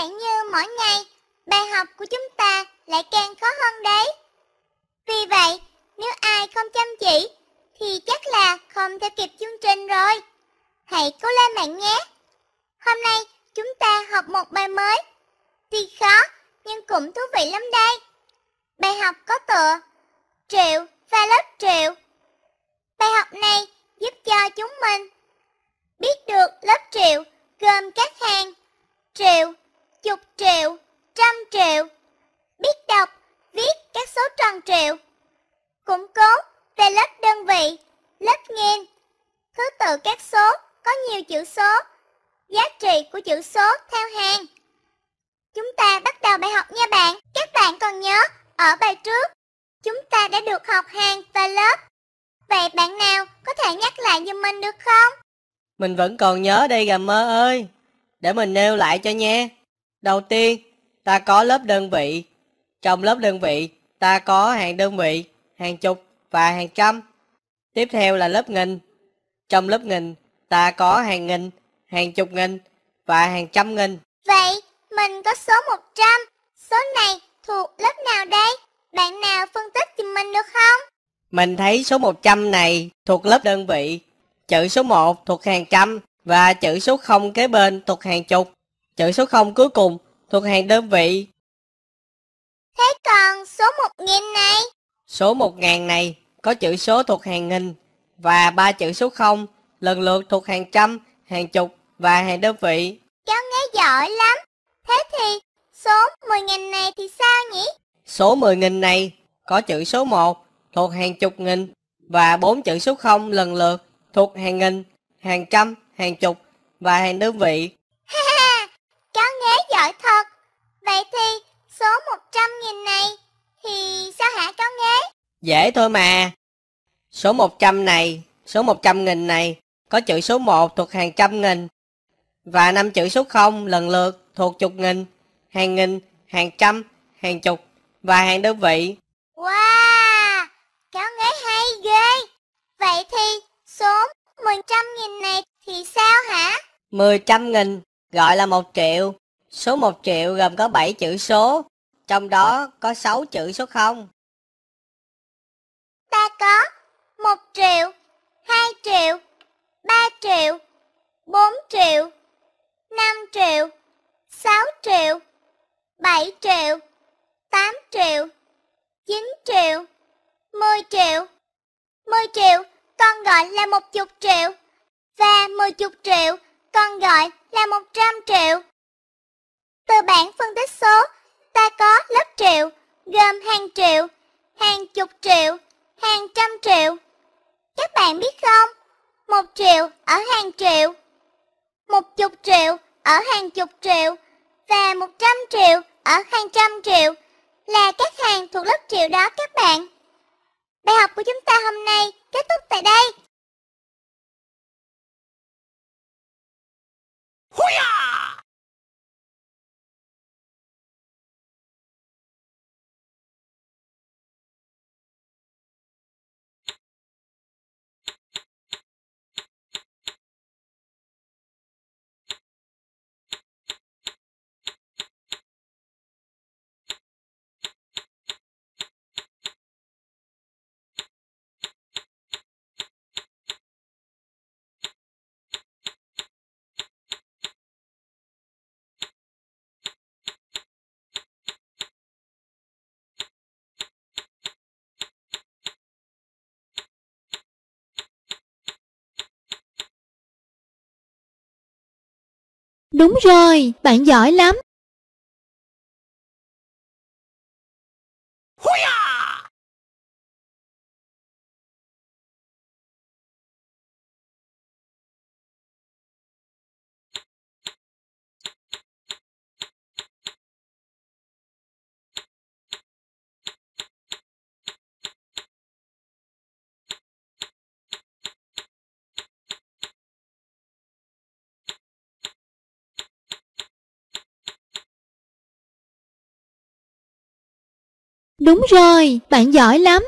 bạn như mỗi ngày, bài học của chúng ta lại càng khó hơn đấy. Vì vậy, nếu ai không chăm chỉ thì chắc là không theo kịp chương trình rồi. Hãy cố lên bạn nhé. Hôm nay chúng ta học một bài mới. Tuy khó nhưng cũng thú vị lắm đây. Bài học có tựa Triệu và lớp triệu. Bài học này giúp cho chúng mình biết được lớp triệu gồm các hàng triệu chục triệu, trăm triệu. Biết đọc, viết các số tròn triệu. Củng cố về lớp đơn vị, lớp nghìn, Thứ tự các số có nhiều chữ số. Giá trị của chữ số theo hàng. Chúng ta bắt đầu bài học nha bạn. Các bạn còn nhớ ở bài trước chúng ta đã được học hàng và lớp. Vậy bạn nào có thể nhắc lại giùm mình được không? Mình vẫn còn nhớ đây gà mơ ơi. Để mình nêu lại cho nha. Đầu tiên, ta có lớp đơn vị. Trong lớp đơn vị, ta có hàng đơn vị, hàng chục và hàng trăm. Tiếp theo là lớp nghìn. Trong lớp nghìn, ta có hàng nghìn, hàng chục nghìn và hàng trăm nghìn. Vậy, mình có số 100. Số này thuộc lớp nào đây? Bạn nào phân tích cho mình được không? Mình thấy số 100 này thuộc lớp đơn vị, chữ số 1 thuộc hàng trăm và chữ số 0 kế bên thuộc hàng chục. Chữ số 0 cuối cùng thuộc hàng đơn vị. Thế còn số 1000 này? Số 1000 này có chữ số thuộc hàng nghìn và ba chữ số 0 lần lượt thuộc hàng trăm, hàng chục và hàng đơn vị. Cháu nghe giỏi lắm. Thế thì số 10.000 này thì sao nhỉ? Số 10.000 này có chữ số 1 thuộc hàng chục nghìn và bốn chữ số 0 lần lượt thuộc hàng nghìn, hàng trăm, hàng chục và hàng đơn vị giỏi thật Vậy thì số 100.000 này Thì sao hả cháu nhé Dễ thôi mà Số 100 này Số 100.000 này Có chữ số 1 thuộc hàng trăm nghìn Và năm chữ số 0 lần lượt thuộc chục nghìn Hàng nghìn, hàng trăm, hàng chục Và hàng đơn vị Wow Cháu nghe hay ghê Vậy thì số 100.000 này thì sao hả? 100.000 gọi là 1 triệu Số 1 triệu gồm có 7 chữ số, trong đó có 6 chữ số 0. Ta có 1 triệu, 2 triệu, 3 triệu, 4 triệu, 5 triệu, 6 triệu, 7 triệu, 8 triệu, 9 triệu, 10 triệu. 10 triệu con gọi là một chục triệu và 10 chục triệu con gọi là 100 triệu. Từ bảng phân tích số, ta có lớp triệu, gồm hàng triệu, hàng chục triệu, hàng trăm triệu. Các bạn biết không? Một triệu ở hàng triệu, một chục triệu ở hàng chục triệu và một trăm triệu ở hàng trăm triệu là các hàng thuộc lớp triệu đó các bạn. Bài học của chúng ta hôm nay kết thúc tại đây. Đúng rồi, bạn giỏi lắm. Đúng rồi, bạn giỏi lắm,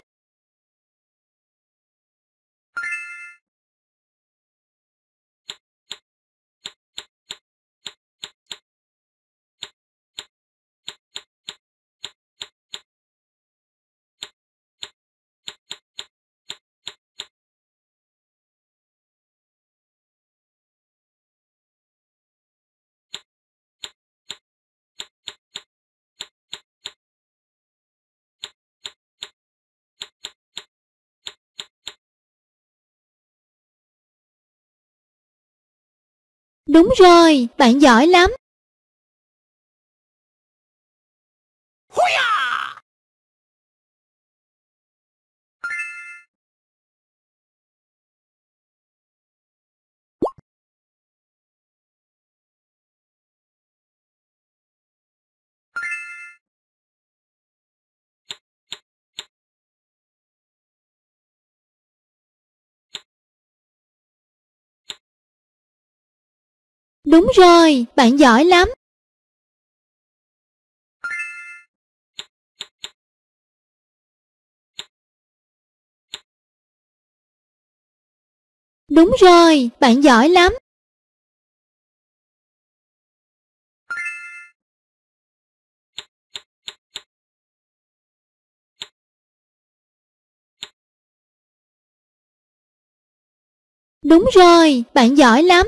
Đúng rồi, bạn giỏi lắm. Đúng rồi, bạn giỏi lắm. Đúng rồi, bạn giỏi lắm. Đúng rồi, bạn giỏi lắm.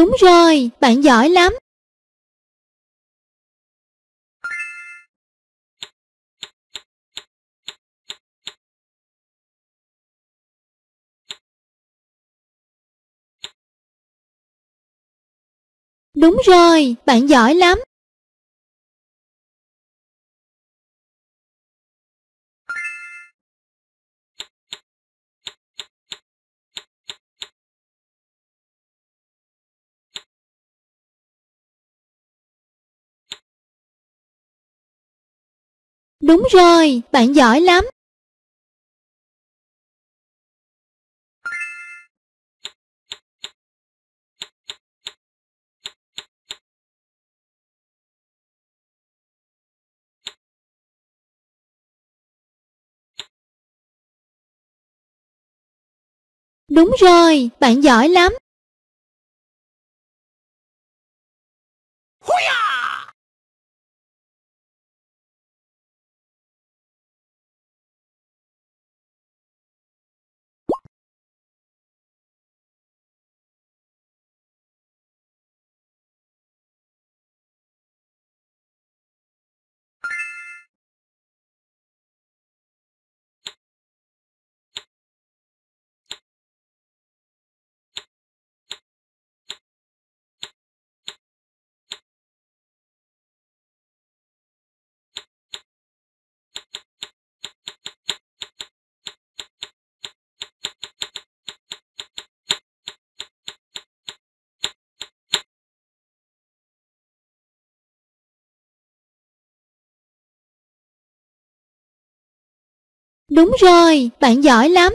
Đúng rồi, bạn giỏi lắm. Đúng rồi, bạn giỏi lắm. Đúng rồi, bạn giỏi lắm. Đúng rồi, bạn giỏi lắm. Đúng rồi, bạn giỏi lắm.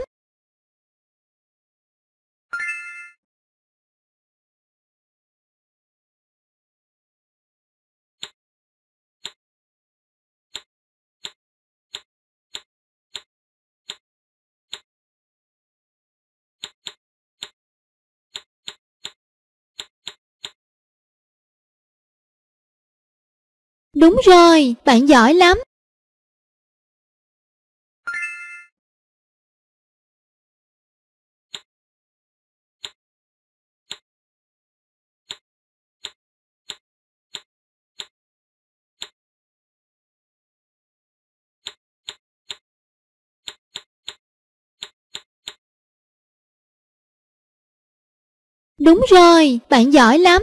Đúng rồi, bạn giỏi lắm. Đúng rồi, bạn giỏi lắm.